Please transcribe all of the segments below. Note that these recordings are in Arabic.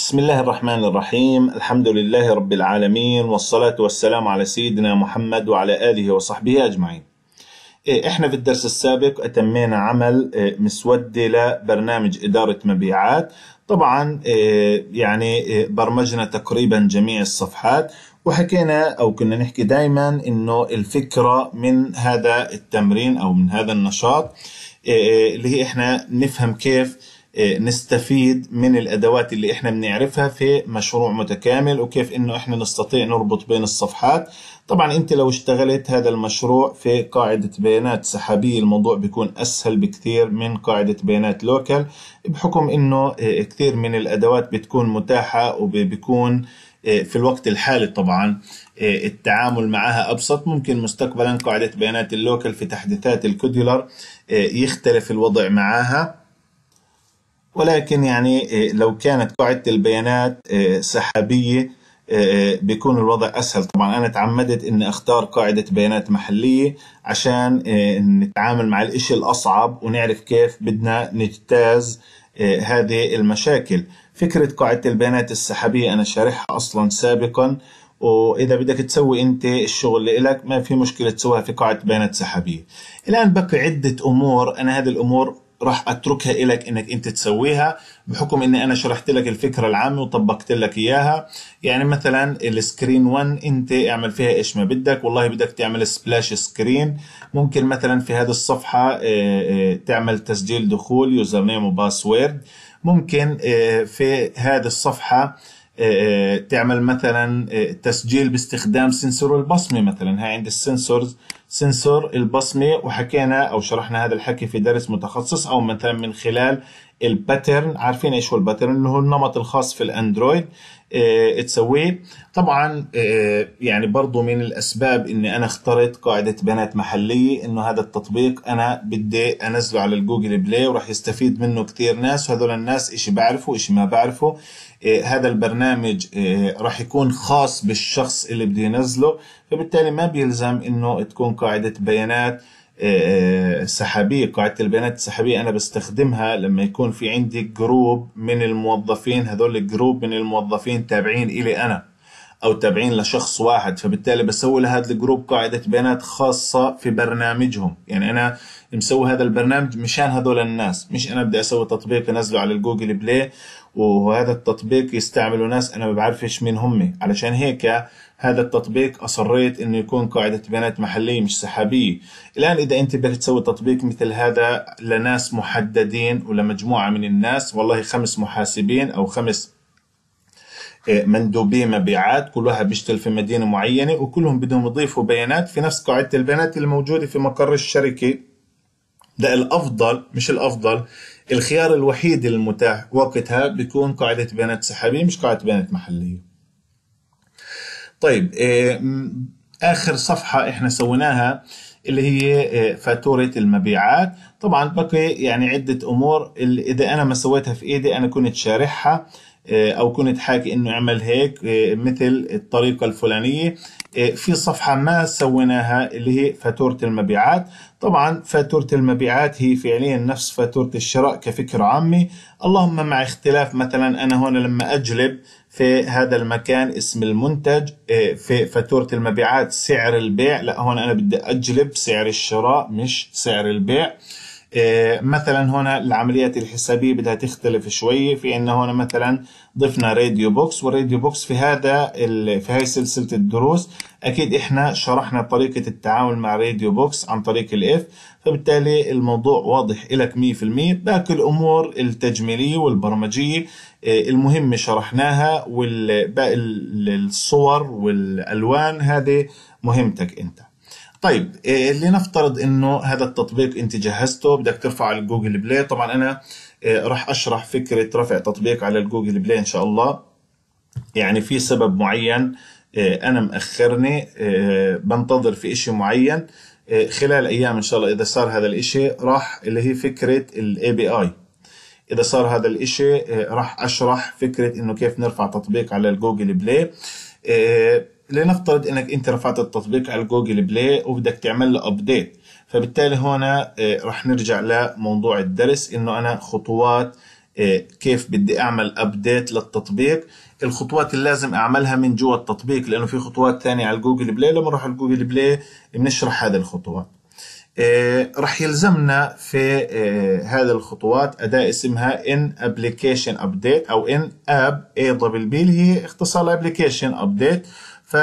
بسم الله الرحمن الرحيم الحمد لله رب العالمين والصلاة والسلام على سيدنا محمد وعلى آله وصحبه أجمعين إيه، احنا في الدرس السابق أتمينا عمل إيه، مسودة لبرنامج إدارة مبيعات طبعا إيه، يعني برمجنا تقريبا جميع الصفحات وحكينا أو كنا نحكي دايما أنه الفكرة من هذا التمرين أو من هذا النشاط اللي هي احنا نفهم كيف إيه، نستفيد من الادوات اللي احنا بنعرفها في مشروع متكامل وكيف انه احنا نستطيع نربط بين الصفحات طبعا انت لو اشتغلت هذا المشروع في قاعدة بيانات سحابية الموضوع بيكون اسهل بكثير من قاعدة بيانات لوكال بحكم انه إيه، كثير من الادوات بتكون متاحة وبيكون إيه، في الوقت الحالي طبعا التعامل معها ابسط ممكن مستقبلا قاعدة بيانات اللوكال في تحديثات الكوديولر يختلف الوضع معها ولكن يعني آه، لو كانت قاعدة البيانات آه، سحابية آه، بيكون الوضع أسهل طبعا أنا تعمدت أني أختار قاعدة بيانات محلية عشان نتعامل مع الإشي الأصعب ونعرف كيف بدنا نجتاز هذه المشاكل فكرة قاعدة البيانات السحابية أنا شارحها أصلا سابقا واذا بدك تسوي انت الشغل لك ما في مشكله تسويها في قاعده بيانات سحابيه الان بقي عده امور انا هذه الامور راح اتركها لك انك انت تسويها بحكم اني انا شرحت لك الفكره العامه وطبقت لك اياها يعني مثلا السكرين 1 انت اعمل فيها ايش ما بدك والله بدك تعمل سبلاش سكرين ممكن مثلا في هذه الصفحه آه، آه، تعمل تسجيل دخول يوزر نيم وباسورد ممكن آه، في هذه الصفحه آه، آه، تعمل مثلا آه، تسجيل باستخدام سنسور البصمه مثلا هاي عند السنسورز سنسور البصمه وحكينا او شرحنا هذا الحكي في درس متخصص او مثلا من خلال الباترن عارفين ايش هو الباترن اللي هو النمط الخاص في الاندرويد تسويه آه، طبعا آه، آه، يعني برضو من الاسباب اني انا اخترت قاعده بيانات محليه انه هذا التطبيق انا بدي انزله على الجوجل بلاي وراح يستفيد منه كثير ناس وهذول الناس اشي بعرفه اشي ما بعرفه هذا البرنامج راح يكون خاص بالشخص اللي بده ينزله فبالتالي ما بيلزم انه تكون قاعده بيانات سحابية قاعدة البيانات السحابية أنا بستخدمها لما يكون في عندي جروب من الموظفين هذول الجروب من الموظفين تابعين إلي أنا أو تابعين لشخص واحد فبالتالي بسوي لهذا الجروب قاعدة بيانات خاصة في برنامجهم يعني أنا مسوي هذا البرنامج مشان هذول الناس مش انا بدي اسوي تطبيق انزله على الجوجل بلاي وهذا التطبيق يستعمله ناس انا ما بعرفش مين هم علشان هيك هذا التطبيق اصريت انه يكون قاعده بيانات محليه مش سحابيه الان اذا انت بدك تسوي تطبيق مثل هذا لناس محددين ولمجموعه من الناس والله خمس محاسبين او خمس آه، مندوبي مبيعات كل واحد بيشتغل في مدينه معينه وكلهم بدهم يضيفوا بيانات في نفس قاعده البيانات الموجوده في مقر الشركه الافضل مش الافضل الخيار الوحيد المتاح وقتها بيكون قاعدة بيانات سحابية مش قاعدة بيانات محلية طيب آه، آخر صفحة إحنا سويناها اللي هي آه، فاتورة المبيعات طبعا بقي يعني عدة أمور اللي إذا أنا ما سويتها في إيدي أنا كنت شارحها آه، او كنت حاكي انه اعمل هيك آه، مثل الطريقه الفلانيه آه، في صفحه ما سويناها اللي هي فاتوره المبيعات طبعا فاتوره المبيعات هي فعليا نفس فاتوره الشراء كفكره عامه اللهم مع اختلاف مثلا انا هون لما اجلب في هذا المكان اسم المنتج في فاتورة المبيعات سعر البيع لا هون أنا بدي أجلب سعر الشراء مش سعر البيع إيه، مثلا هنا العمليات الحسابية بدها تختلف شوي في ان هنا مثلا ضفنا راديو بوكس والراديو بوكس في هذا في هاي سلسلة الدروس اكيد احنا شرحنا طريقة التعامل مع راديو بوكس عن طريق الاف فبالتالي الموضوع واضح لك 100% باقي الامور التجميلية والبرمجية إيه، المهمة شرحناها والباقي الصور والالوان هذه مهمتك انت طيب إيه، لنفترض انه هذا التطبيق انت جهزته بدك ترفع على الجوجل بلاي طبعا انا إيه، راح اشرح فكره رفع تطبيق على الجوجل بلاي ان شاء الله يعني في سبب معين إيه، انا مأخرني بنتظر في اشي معين خلال ايام ان شاء الله اذا صار هذا الاشي راح اللي هي فكره الاي بي اي اذا صار هذا الاشي راح اشرح فكره انه كيف نرفع تطبيق على الجوجل بلاي لنفترض انك انت رفعت التطبيق على جوجل بلاي وبدك تعمل له ابديت فبالتالي هنا آه، رح نرجع لموضوع الدرس انه انا خطوات آه، كيف بدي اعمل ابديت للتطبيق الخطوات اللي لازم اعملها من جوا التطبيق لانه في خطوات ثانيه على جوجل بلاي لما نروح على جوجل بلاي بنشرح هذه الخطوات آه، رح يلزمنا في هذه الخطوات اداه اسمها ان ابلكيشن ابديت او ان اب اي دبليو بي اللي هي اختصار ابلكيشن ابديت ف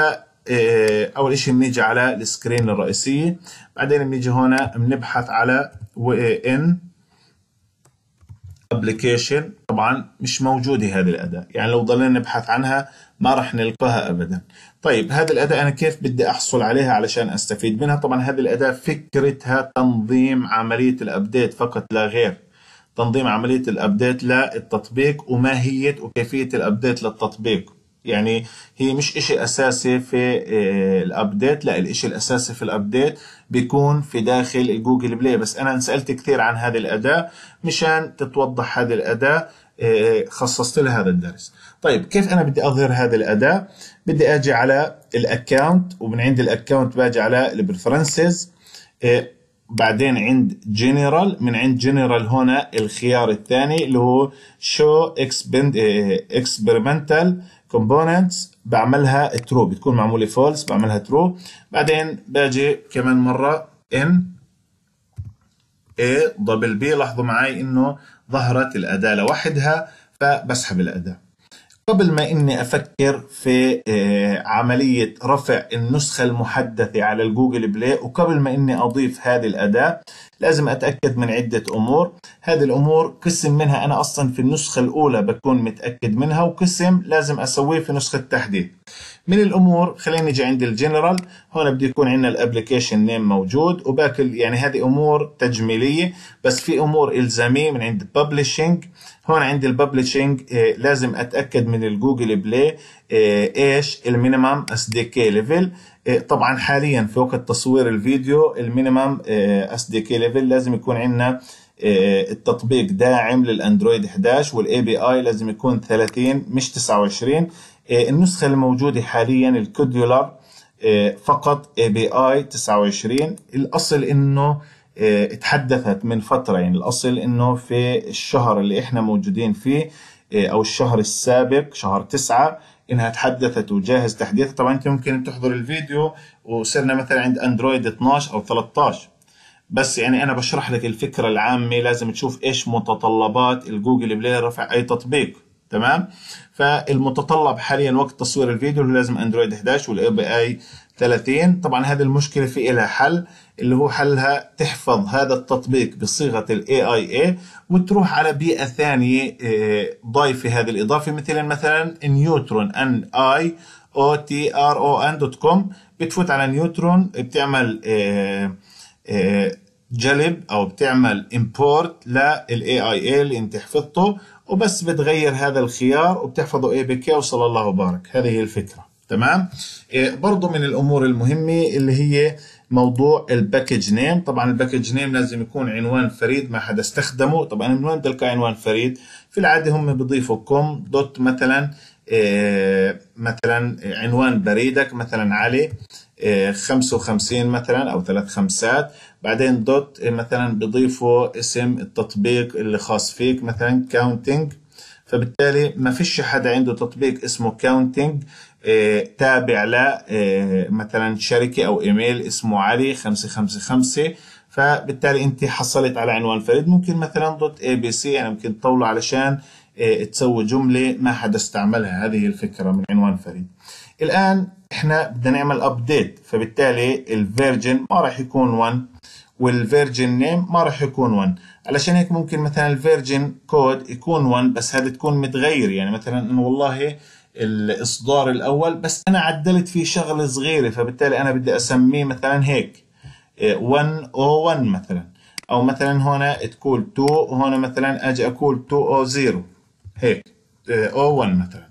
آه، اول شيء بنيجي على السكرين الرئيسيه بعدين بنيجي هنا بنبحث على ان ابلكيشن طبعا مش موجوده هذه الاداه يعني لو ضلينا نبحث عنها ما راح نلقاها ابدا طيب هذه الاداه انا كيف بدي احصل عليها علشان استفيد منها طبعا هذه الاداه فكرتها تنظيم عمليه الابديت فقط لا غير تنظيم عمليه الابديت للتطبيق وماهيه وكيفيه الابديت للتطبيق يعني هي مش إشي أساسي في آه، الأبديت لا الإشي الأساسي في الأبديت بيكون في داخل الجوجل بلاي بس أنا سألت كثير عن هذه الأداة مشان تتوضح هذه الأداة آه، خصصت لها هذا الدرس طيب كيف أنا بدي أظهر هذه الأداة بدي أجي على الأكاونت ومن عند الأكاونت باجي على البريفرنسز بعدين عند جنرال من عند جنرال هنا الخيار الثاني اللي هو شو اكسبيرمنتال كومبوننتس بعملها ترو بتكون معموله فولس بعملها ترو بعدين باجي كمان مره ان اي دبل بي لاحظوا معي انه ظهرت الاداه لوحدها فبسحب الاداه قبل ما اني افكر في آه، عملية رفع النسخة المحدثة على الجوجل بلاي وقبل ما اني اضيف هذه الاداة لازم اتأكد من عدة امور هذه الامور قسم منها انا اصلا في النسخة الاولى بكون متأكد منها وقسم لازم اسويه في نسخة تحديث من الامور خلينا نيجي عند الجنرال هون بده يكون عندنا الابلكيشن نيم موجود وباكل يعني هذه امور تجميليه بس في امور الزاميه من عند ببلشنج هون عند الببلشنج آه لازم اتاكد من الجوجل بلاي آه ايش المينيمم اس دي كي ليفل طبعا حاليا في وقت تصوير الفيديو المينيمم اس دي كي ليفل لازم يكون عندنا آه، التطبيق داعم للاندرويد 11 والاي بي اي لازم يكون 30 مش 29 آه، النسخه الموجوده حاليا الكوديولار آه، فقط اي بي اي 29 الاصل انه اتحدثت من فتره يعني الاصل انه في الشهر اللي احنا موجودين فيه او الشهر السابق شهر 9 انها تحدثت وجاهز تحديث طبعا انت ممكن تحضر الفيديو وصرنا مثلا عند اندرويد 12 او 13 بس يعني انا بشرح لك الفكره العامه لازم تشوف ايش متطلبات الجوجل بلاي رفع اي تطبيق تمام فالمتطلب حاليا وقت تصوير الفيديو اللي لازم اندرويد 11 والاي بي اي 30 طبعا هذه المشكله في لها حل اللي هو حلها تحفظ هذا التطبيق بصيغه الاي اي اي وتروح على بيئه ثانيه آه، ضايفه هذه الاضافه مثلا مثلا نيوترون ان اي او تي ار او ان دوت كوم بتفوت على نيوترون بتعمل آه، جلب او بتعمل امبورت للاي اي اي اللي انت حفظته وبس بتغير هذا الخيار وبتحفظه اي بي كي وصلى الله وبارك هذه هي الفكره تمام إيه، برضه من الامور المهمه اللي هي موضوع الباكج نيم طبعا الباكج نيم لازم يكون عنوان فريد ما حدا استخدمه طبعا من وين تلقى عنوان فريد في العاده هم بيضيفوا كوم دوت مثلا إيه، مثلا عنوان بريدك مثلا علي 55 مثلا او ثلاث خمسات بعدين دوت مثلا بضيفوا اسم التطبيق اللي خاص فيك مثلا كاونتينج فبالتالي ما فيش حدا عنده تطبيق اسمه كاونتينج آه، تابع ل آه، مثلا شركه او ايميل اسمه علي 555 فبالتالي انت حصلت على عنوان فريد ممكن مثلا دوت اي بي سي يعني ممكن تطوله علشان آه، تسوي جمله ما حدا استعملها هذه الفكره من عنوان فريد الآن احنا بدنا نعمل ابديت فبالتالي الفيرجن ما راح يكون 1 والفيرجن نيم ما راح يكون 1 علشان هيك ممكن مثلا الفيرجن كود يكون 1 بس هذا تكون متغير يعني مثلا انه والله الاصدار الاول بس انا عدلت فيه شغله صغيره فبالتالي انا بدي اسميه مثلا هيك 101 إيه، مثلا او مثلا هنا تقول 2 وهنا مثلا اجي اقول 0 هيك او إيه، 1 مثلا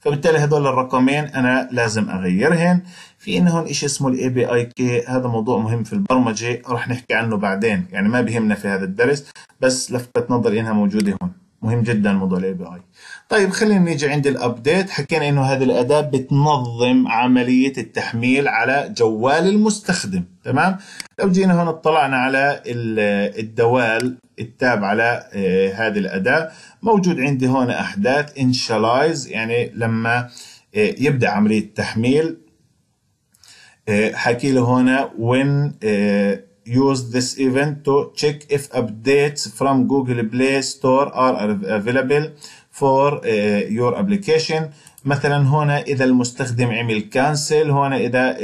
فبالتالي هدول الرقمين انا لازم اغيرهن في انه هون شيء اسمه الاي بي اي كي هذا موضوع مهم في البرمجه رح نحكي عنه بعدين يعني ما بهمنا في هذا الدرس بس لفتت نظري انها موجوده هون مهم جدا موضوع الاي بي اي طيب خلينا نيجي عند الابديت حكينا انه هذه الاداه بتنظم عمليه التحميل على جوال المستخدم تمام لو جينا هون اطلعنا على الدوال التاب على آه، هذه الاداه موجود عندي هون احداث انشالايز يعني لما آه، يبدا عمليه التحميل آه، حكي له هنا وين use this event to check if updates from Google Play Store are available for uh, your application مثلا هنا اذا المستخدم عمل cancel هنا اذا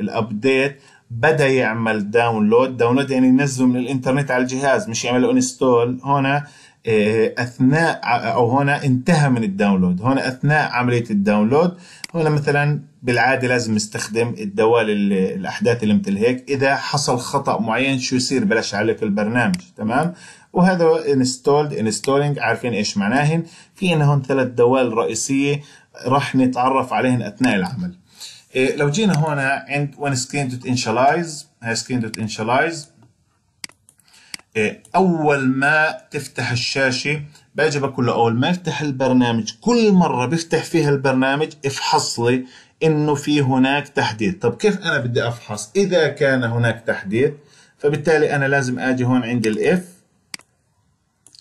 الابديت بدا يعمل داونلود داونلود يعني ينزل من الانترنت على الجهاز مش يعمل انستول هنا uh، اثناء او هنا انتهى من الداونلود هنا اثناء عمليه الداونلود هنا مثلا بالعاده لازم نستخدم الدوال الاحداث اللي مثل هيك اذا حصل خطا معين شو يصير بلاش عليك البرنامج تمام وهذا انستولد انستولينج عارفين ايش معناهن في هون ثلاث دوال رئيسيه راح نتعرف عليهن اثناء العمل إيه لو جينا هون عند وان سكرين دوت انشلايز هاي سكرين دوت انشلايز إيه اول ما تفتح الشاشه باجي بقول له اول ما يفتح البرنامج كل مره بفتح فيها البرنامج افحص لي انه في هناك تحديد طب كيف انا بدي افحص اذا كان هناك تحديد فبالتالي انا لازم اجي هون عند الاف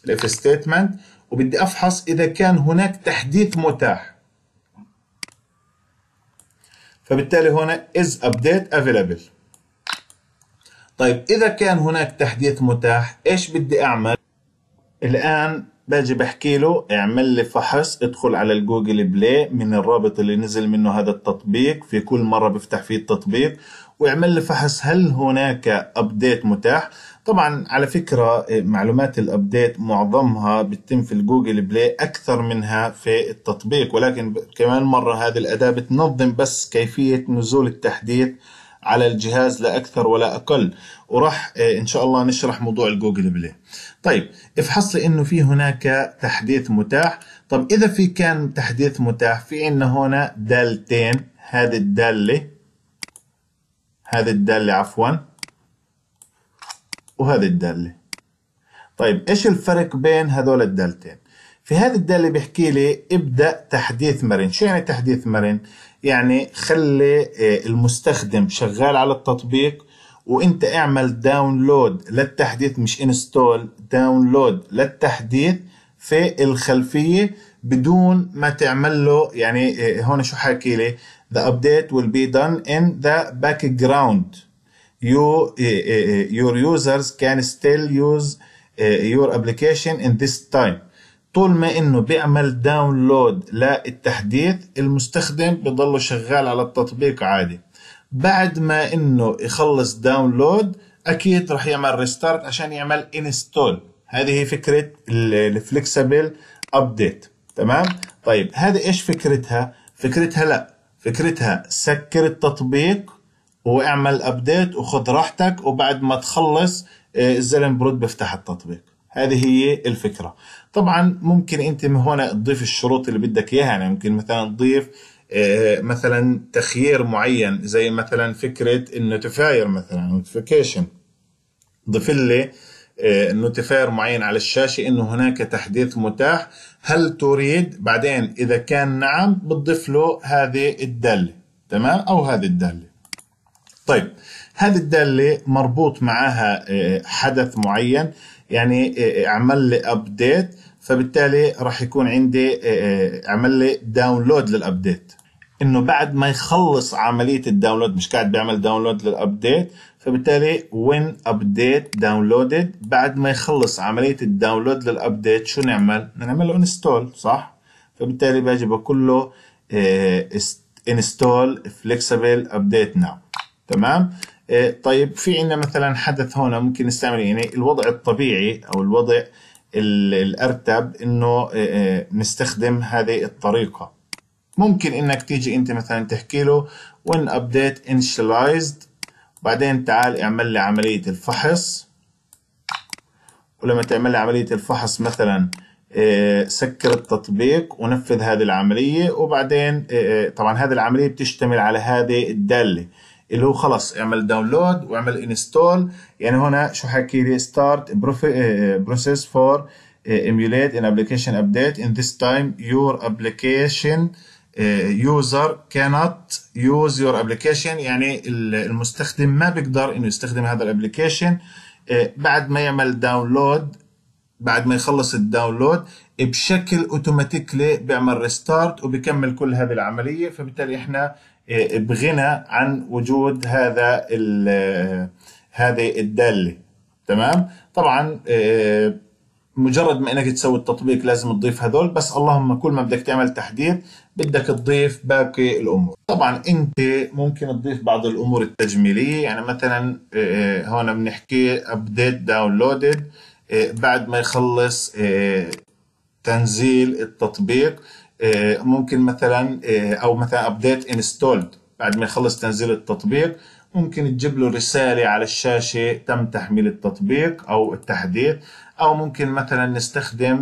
الاف ستيتمنت وبدي افحص اذا كان هناك تحديث متاح فبالتالي هنا is update available طيب اذا كان هناك تحديث متاح ايش بدي اعمل الان باجي بحكي له اعمل لي فحص ادخل على الجوجل بلاي من الرابط اللي نزل منه هذا التطبيق في كل مرة بفتح فيه التطبيق واعمل لي فحص هل هناك ابديت متاح طبعا على فكرة إيه، معلومات الابديت معظمها بتتم في الجوجل بلاي اكثر منها في التطبيق ولكن كمان مرة هذه الاداة بتنظم بس كيفية نزول التحديث على الجهاز لا أكثر ولا أقل وراح آه، إن شاء الله نشرح موضوع الجوجل بلاي طيب افحص لي أنه في هناك تحديث متاح طب إذا في كان تحديث متاح في عندنا هنا دالتين هذه الدالة هذه الدالة عفوا وهذه الدالة طيب إيش الفرق بين هذول الدالتين في هذا الداله بيحكي لي ابدا تحديث مرن شو يعني تحديث مرن يعني خلي آه، المستخدم شغال على التطبيق وانت اعمل داونلود للتحديث مش انستول داونلود للتحديث في الخلفيه بدون ما تعمل له يعني آه، هون شو حاكي لي the update will be done in the background you آه، your users can still use your application in this time طول ما انه بيعمل داونلود للتحديث المستخدم بضله شغال على التطبيق عادي بعد ما انه يخلص داونلود اكيد راح يعمل ريستارت عشان يعمل انستول هذه فكره الفليكسبل ابديت تمام طيب هذه ايش فكرتها فكرتها لا فكرتها سكر التطبيق واعمل ابديت وخذ راحتك وبعد ما تخلص آه، الزلم برد بفتح التطبيق هذه هي الفكرة طبعا ممكن انت من هنا تضيف الشروط اللي بدك اياها يعني ممكن مثلا تضيف آه، مثلا تخيير معين زي مثلا فكرة النوتيفاير مثلا نوتيفيكيشن ضيف لي نوتيفاير آه، معين على الشاشة انه هناك تحديث متاح هل تريد بعدين اذا كان نعم بتضيف له هذه الدالة تمام او هذه الدالة طيب هذه الدالة مربوط معها آه، حدث معين يعني إيه، إيه، اعمل لي ابديت فبالتالي راح يكون عندي إيه، اعمل لي داونلود للابديت انه بعد ما يخلص عمليه الداونلود مش قاعد بيعمل داونلود للابديت فبالتالي وين ابديت داونلودد بعد ما يخلص عمليه الداونلود للابديت شو نعمل؟ نعمل له انستول صح؟ فبالتالي باجي بقول له انستول فليكسبل ابديت ناو تمام؟ إيه، طيب في عندنا مثلا حدث هنا ممكن نستعمل يعني الوضع الطبيعي او الوضع الارتب انه إيه، إيه، نستخدم هذه الطريقه ممكن انك تيجي انت مثلا تحكي له when update initialized بعدين تعال اعمل لي عمليه الفحص ولما تعمل لي عمليه الفحص مثلا سكر التطبيق ونفذ هذه العمليه وبعدين طبعا هذه العمليه بتشتمل على هذه الداله اللي هو خلص اعمل داونلود واعمل انستول يعني هنا شو حكي لي ستارت بروسيس فور emulate an application update in this time your application يوزر كانت يوز يور ابلكيشن يعني المستخدم ما بيقدر انه يستخدم هذا الابلكيشن آه، بعد ما يعمل داونلود بعد ما يخلص الداونلود بشكل اوتوماتيكلي بيعمل ريستارت وبكمل كل هذه العمليه فبالتالي احنا بغنى عن وجود هذا هذه الداله تمام طبعا آه، مجرد ما انك تسوي التطبيق لازم تضيف هذول بس اللهم كل ما بدك تعمل تحديث بدك تضيف باقي الامور طبعا انت ممكن تضيف بعض الامور التجميليه يعني مثلا آه، آه، هون بنحكي ابديت داونلودد بعد ما يخلص تنزيل التطبيق آه، ممكن مثلا آه، او مثلا ابديت انستولد بعد ما يخلص تنزيل التطبيق ممكن تجيب له رسالة على الشاشة تم تحميل التطبيق أو التحديث أو ممكن مثلا نستخدم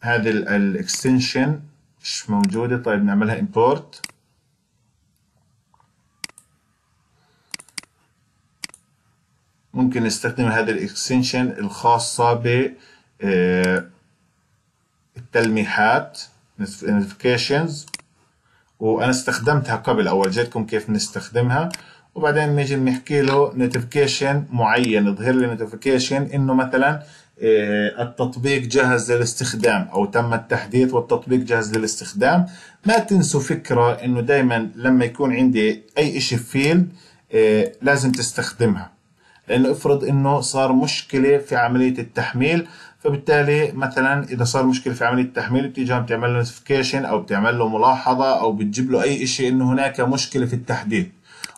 هذه الاكستنشن مش موجودة طيب نعملها import ممكن نستخدم هذه الاكستنشن الخاصة بالتلميحات آه، نوتيفيكيشنز وانا استخدمتها قبل او ورجيتكم كيف نستخدمها وبعدين نيجي بنحكي له نوتيفيكيشن معين يظهر لي نوتيفيكيشن انه مثلا آه، التطبيق جاهز للاستخدام او تم التحديث والتطبيق جاهز للاستخدام ما تنسوا فكره انه دائما لما يكون عندي اي شيء فيلد آه، لازم تستخدمها لانه افرض انه صار مشكله في عمليه التحميل فبالتالي مثلا اذا صار مشكله في عمليه التحميل بتيجي بتعمل له نوتيفيكيشن او بتعمل له ملاحظه او بتجيب له اي شيء انه هناك مشكله في التحديد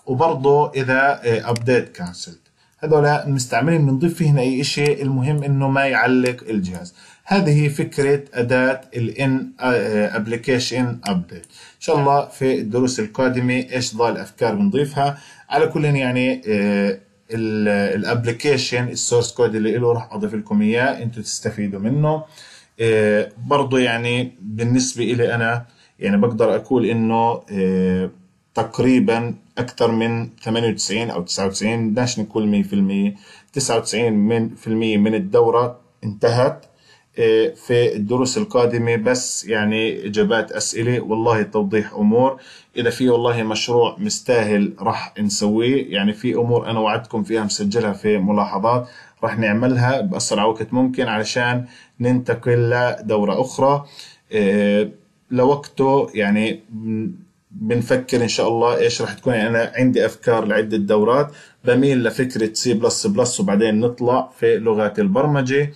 وبرضه اذا ابديت آه، كانسل هذول المستعملين بنضيف فيه هنا اي شيء المهم انه ما يعلق الجهاز هذه فكره اداه الان ابلكيشن ابديت ان شاء الله في الدروس القادمه ايش ضال افكار بنضيفها على كل يعني آه، الابلكيشن السورس كود اللي له راح اضيف لكم اياه انتم تستفيدوا منه آه، برضه يعني بالنسبه إلي انا يعني بقدر اقول انه آه، تقريبا اكثر من 98 او 99 بدناش نقول 100% 99 من الدوره انتهت في الدروس القادمة بس يعني إجابات أسئلة والله توضيح أمور إذا في والله مشروع مستاهل رح نسويه يعني في أمور أنا وعدتكم فيها مسجلها في ملاحظات رح نعملها بأسرع وقت ممكن علشان ننتقل لدورة أخرى آه، لوقته يعني بنفكر ان شاء الله ايش راح تكون يعني انا عندي افكار لعده دورات بميل لفكره سي بلس بلس وبعدين نطلع في لغات البرمجه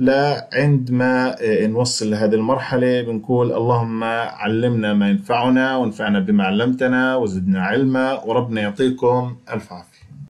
لعند ما آه، نوصل لهذه المرحلة بنقول اللهم علمنا ما ينفعنا وانفعنا بما علمتنا وزدنا علما وربنا يعطيكم ألف عافية